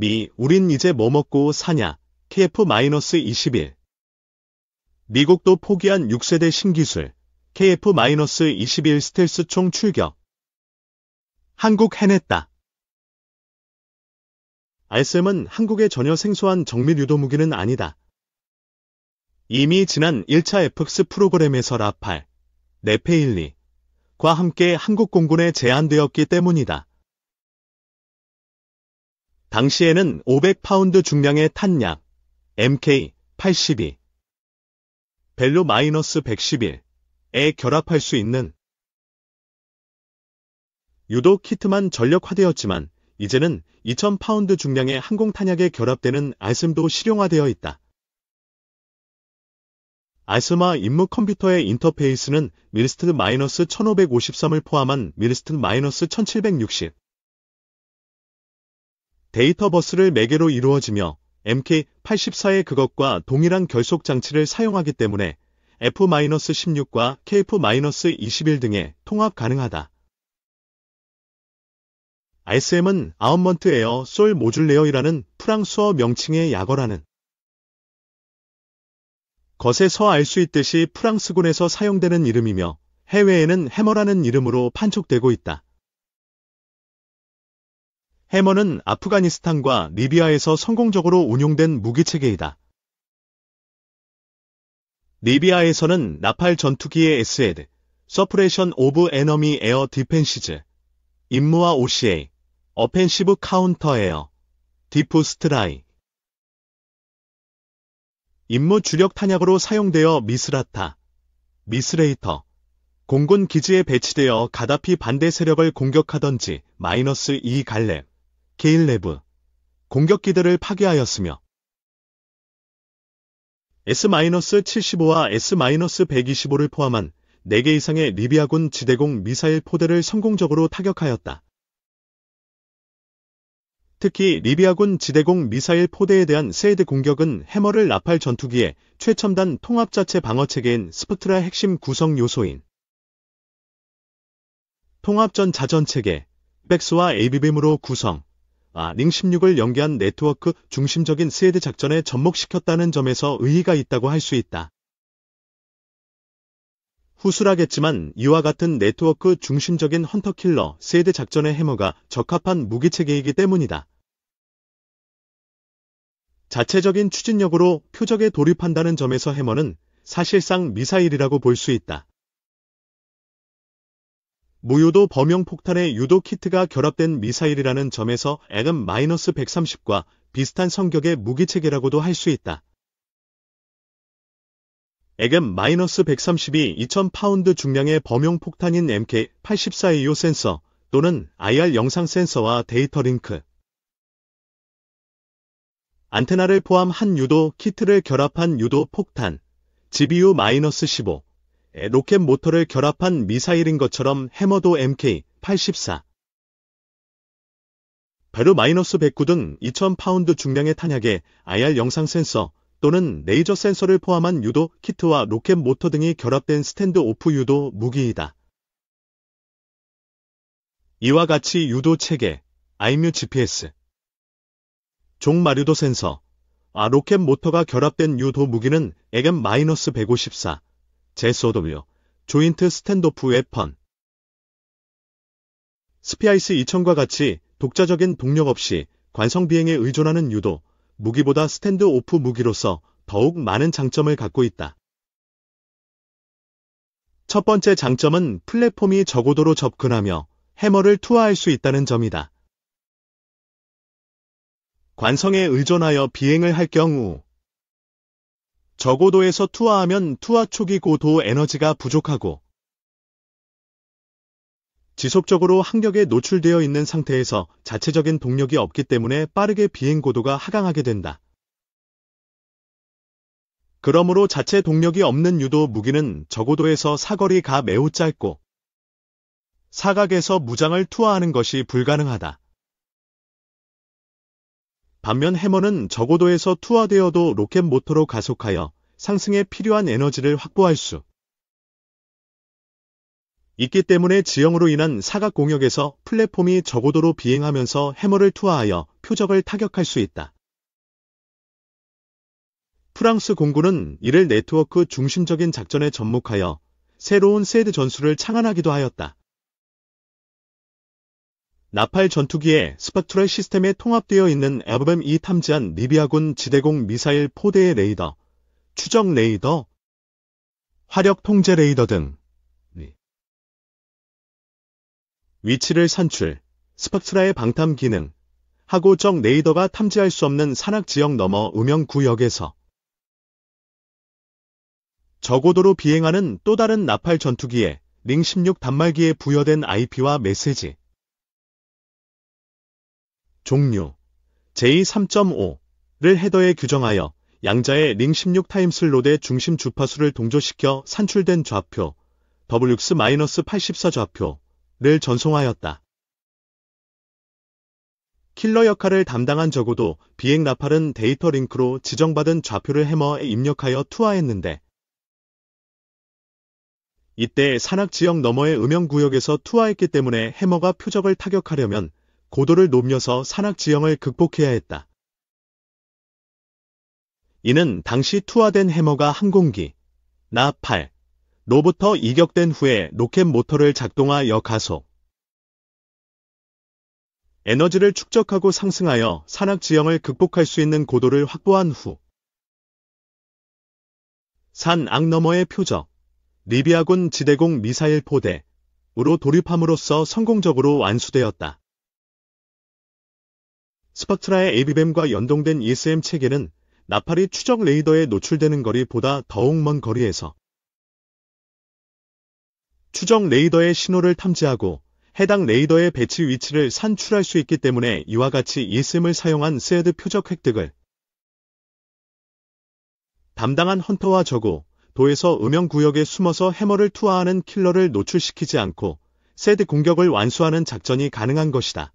미, 우린 이제 뭐 먹고 사냐? KF-21 미국도 포기한 6세대 신기술 KF-21 스텔스 총 출격 한국 해냈다. RSM은 한국에 전혀 생소한 정밀 유도 무기는 아니다. 이미 지난 1차 FX 프로그램에서 라팔, 네페일리과 함께 한국 공군에 제한되었기 때문이다. 당시에는 500파운드 중량의 탄약 MK-82 벨로 마이너스 111에 결합할 수 있는 유독 키트만 전력화되었지만 이제는 2000파운드 중량의 항공탄약에 결합되는 아슴도 실용화되어 있다. 아스마 임무 컴퓨터의 인터페이스는 밀스트-1553을 마이너스 포함한 밀스트-1760, 마이너스 데이터버스를 매개로 이루어지며 MK84의 그것과 동일한 결속 장치를 사용하기 때문에 F-16과 KF-21 등에 통합 가능하다. ISM은 아웃먼트 에어 솔 모듈 레어이라는 프랑스어 명칭의 약어라는 것에서 알 수 있듯이 프랑스군에서 사용되는 이름이며 해외에는 해머라는 이름으로 판촉되고 있다. 해머는 아프가니스탄과 리비아에서 성공적으로 운용된 무기체계이다. 리비아에서는 나팔 전투기의 SED, 서프레션 오브 에너미 에어 디펜시즈, 임무와 OCA, 어펜시브 카운터 에어, 디프 스트라이, 임무 주력 탄약으로 사용되어 미스라타, 미스레이터, 공군 기지에 배치되어 가다피 반대 세력을 공격하던지 마이너스 2 갈렙, 게일레브 공격기들을 파괴하였으며 S-75와 S-125를 포함한 4개 이상의 리비아군 지대공 미사일 포대를 성공적으로 타격하였다. 특히 리비아군 지대공 미사일 포대에 대한 세이드 공격은 해머를 나팔 전투기의 최첨단 통합자체 방어체계인 스프트라 핵심 구성 요소인 통합전 자전체계, 백스와 AB빔으로 구성, 아, 링16을 연계한 네트워크 중심적인 스웨드 작전에 접목시켰다는 점에서 의의가 있다고 할 수 있다. 후술하겠지만 이와 같은 네트워크 중심적인 헌터킬러 세드 작전의 해머가 적합한 무기체계이기 때문이다. 자체적인 추진력으로 표적에 돌입한다는 점에서 해머는 사실상 미사일이라고 볼 수 있다. 무효도범용폭탄의 유도 키트가 결합된 미사일이라는 점에서 액은 마이너스 130과 비슷한 성격의 무기체계라고도 할 수 있다. 액은 마이너스 132 2000파운드 중량의 범용폭탄인 m k 8 4 e o 센서 또는 IR 영상 센서와 데이터 링크, 안테나를 포함한 유도 키트를 결합한 유도 폭탄, GBU-15, 로켓 모터를 결합한 미사일인 것처럼 해머도 MK-84, 베르 마이너스 109등 2,000파운드 중량의 탄약에 IR 영상 센서 또는 레이저 센서를 포함한 유도 키트와 로켓 모터 등이 결합된 스탠드 오프 유도 무기이다. 이와 같이 유도 체계, IMU GPS, 종마류도 센서, 아 로켓 모터가 결합된 유도 무기는 에겐 마이너스 154, 제소도며 조인트 스탠드오프 웨펀 스피아이스 2000과 같이 독자적인 동력 없이 관성 비행에 의존하는 유도 무기보다 스탠드 오프 무기로서 더욱 많은 장점을 갖고 있다. 첫 번째 장점은 플랫폼이 저고도로 접근하며 해머를 투하할 수 있다는 점이다. 관성에 의존하여 비행을 할 경우 저고도에서 투하하면 투하 초기 고도 에너지가 부족하고 지속적으로 항격에 노출되어 있는 상태에서 자체적인 동력이 없기 때문에 빠르게 비행 고도가 하강하게 된다. 그러므로 자체 동력이 없는 유도 무기는 저고도에서 사거리가 매우 짧고 사각에서 무장을 투하하는 것이 불가능하다. 반면 해머는 저고도에서 투하되어도 로켓 모터로 가속하여 상승에 필요한 에너지를 확보할 수 있기 때문에 지형으로 인한 사각 공역에서 플랫폼이 저고도로 비행하면서 해머를 투하하여 표적을 타격할 수 있다. 프랑스 공군은 이를 네트워크 중심적인 작전에 접목하여 새로운 세드 전술을 창안하기도 하였다. 나팔 전투기의 스파트럴 시스템에 통합되어 있는 에버뱀이 탐지한 리비아군 지대공 미사일 포대의 레이더, 추적 레이더, 화력 통제 레이더 등 위치를 산출, 스파트라의 방탐 기능, 하고적 레이더가 탐지할 수 없는 산악 지역 너머 음영 구역에서 저고도로 비행하는 또 다른 나팔 전투기에 링 16 단말기에 부여된 IP와 메시지, 종료 j 3 5를 헤더에 규정하여 양자의 링 16타임 슬롯의 중심 주파수를 동조시켜 산출된 좌표 WX-84 좌표를 전송하였다. 킬러 역할을 담당한 적어도 비행 나팔은 데이터 링크로 지정받은 좌표를 해머에 입력하여 투하했는데 이때 산악 지역 너머의 음영 구역에서 투하했기 때문에 해머가 표적을 타격하려면 고도를 높여서 산악 지형을 극복해야 했다. 이는 당시 투하된 해머가 항공기, 나8, 로부터 이격된 후에 로켓 모터를 작동하여 가속, 에너지를 축적하고 상승하여 산악 지형을 극복할 수 있는 고도를 확보한 후, 산 악 너머의 표적, 리비아군 지대공 미사일 포대, 으로 돌입함으로써 성공적으로 완수되었다. 스파트라의 ABBM과 연동된 ESM 체계는 나팔이 추적 레이더에 노출되는 거리보다 더욱 먼 거리에서 추적 레이더의 신호를 탐지하고 해당 레이더의 배치 위치를 산출할 수 있기 때문에 이와 같이 ESM을 사용한 세드 표적 획득을 담당한 헌터와 저고 도에서 음영 구역에 숨어서 해머를 투하하는 킬러를 노출시키지 않고 세드 공격을 완수하는 작전이 가능한 것이다.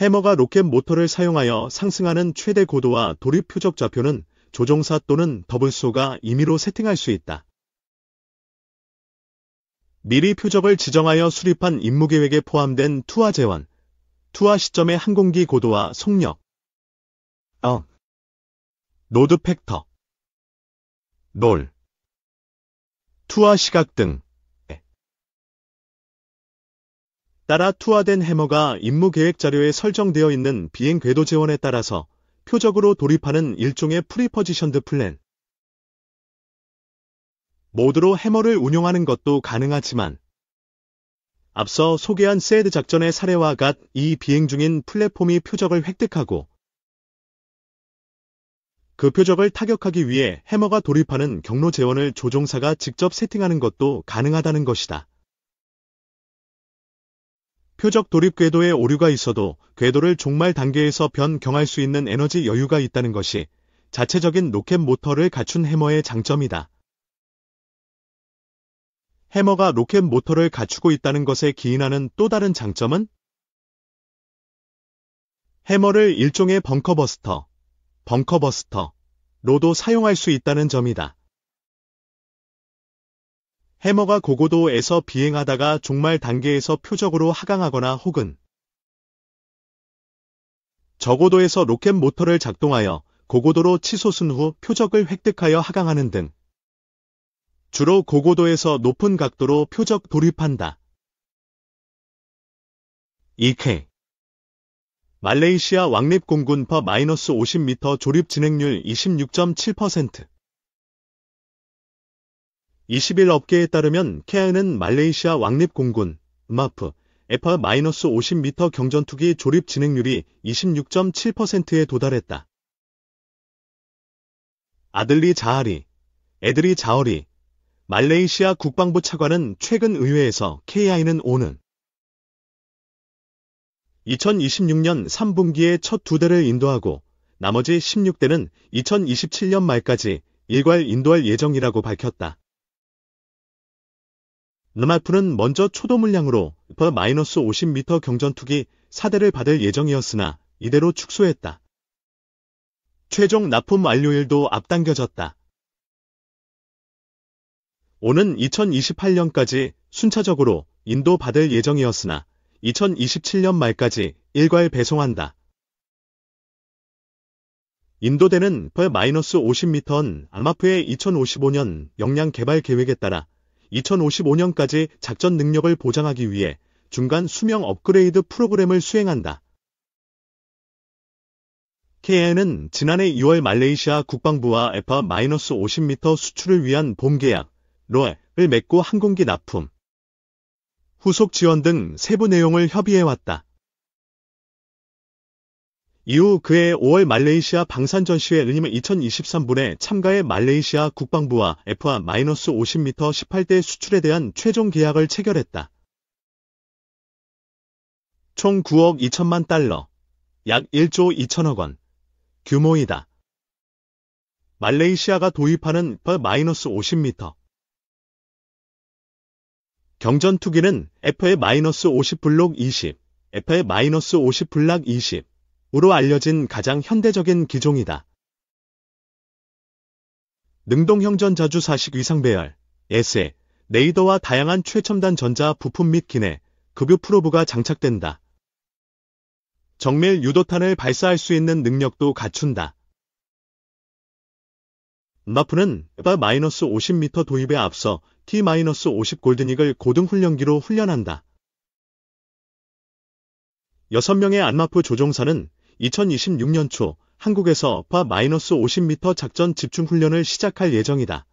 해머가 로켓 모터를 사용하여 상승하는 최대 고도와 도립 표적 좌표는 조종사 또는 더블소가 임의로 세팅할 수 있다. 미리 표적을 지정하여 수립한 임무계획에 포함된 투하 재원, 투하 시점의 항공기 고도와 속력, 어, 노드 팩터, 롤, 투하 시각 등 따라 투하된 해머가 임무 계획 자료에 설정되어 있는 비행 궤도 재원에 따라서 표적으로 돌입하는 일종의 프리퍼지션드 플랜. 모드로 해머를 운용하는 것도 가능하지만 앞서 소개한 세드 작전의 사례와 같 이 비행 중인 플랫폼이 표적을 획득하고 그 표적을 타격하기 위해 해머가 돌입하는 경로 재원을 조종사가 직접 세팅하는 것도 가능하다는 것이다. 표적 돌입 궤도에 오류가 있어도 궤도를 종말 단계에서 변경할 수 있는 에너지 여유가 있다는 것이 자체적인 로켓 모터를 갖춘 해머의 장점이다. 해머가 로켓 모터를 갖추고 있다는 것에 기인하는 또 다른 장점은 해머를 일종의 벙커버스터, 벙커버스터로도 사용할 수 있다는 점이다. 해머가 고고도에서 비행하다가 종말 단계에서 표적으로 하강하거나 혹은 저고도에서 로켓 모터를 작동하여 고고도로 치솟은 후 표적을 획득하여 하강하는 등 주로 고고도에서 높은 각도로 표적 돌입한다. 2K 말레이시아 왕립공군 퍼 마이너스 50m 조립 진행률 26.7% 20일 업계에 따르면 케아는 말레이시아 왕립공군, 마프, FA-50m 경전투기 조립 진행률이 26.7%에 도달했다. 아들리 자아리, 애들이 자어리, 말레이시아 국방부 차관은 최근 의회에서 KI는 오는 2026년 3분기에 첫 두 대를 인도하고 나머지 16대는 2027년 말까지 일괄 인도할 예정이라고 밝혔다. 르마프는 먼저 초도 물량으로 마이너스 5 0 m 경전투기 4대를 받을 예정이었으나 이대로 축소했다. 최종 납품 완료일도 앞당겨졌다. 오는 2028년까지 순차적으로 인도받을 예정이었으나 2027년 말까지 일괄 배송한다. 인도대는 마이너스 5 0 m 는 아마프의 2055년 역량 개발 계획에 따라 2055년까지 작전 능력을 보장하기 위해 중간 수명 업그레이드 프로그램을 수행한다. KN은 지난해 2월 말레이시아 국방부와 에파-50m 수출을 위한 봄계약, 로에을 맺고 항공기 납품, 후속 지원 등 세부 내용을 협의해왔다. 이후 그해 5월 말레이시아 방산전시회 은임 2023분에 참가해 말레이시아 국방부와 FA-50m 18대 수출에 대한 최종 계약을 체결했다. 총 9억 2천만 달러, 약 1조 2천억 원 규모이다. 말레이시아가 도입하는 FA-50m 경전투기는 FA-50 블록 20, FA-50 블록 20, 으로 알려진 가장 현대적인 기종이다. 능동형전 자주사식 위상배열 에세, 레이더와 다양한 최첨단 전자 부품 및 기내, 급유 프로브가 장착된다. 정밀 유도탄을 발사할 수 있는 능력도 갖춘다. 마프는 바-50m 도입에 앞서 T-50 골드닉을 고등훈련기로 훈련한다. 6명의 안마프 조종사는 2026년 초 한국에서 파-50m 작전 집중훈련을 시작할 예정이다.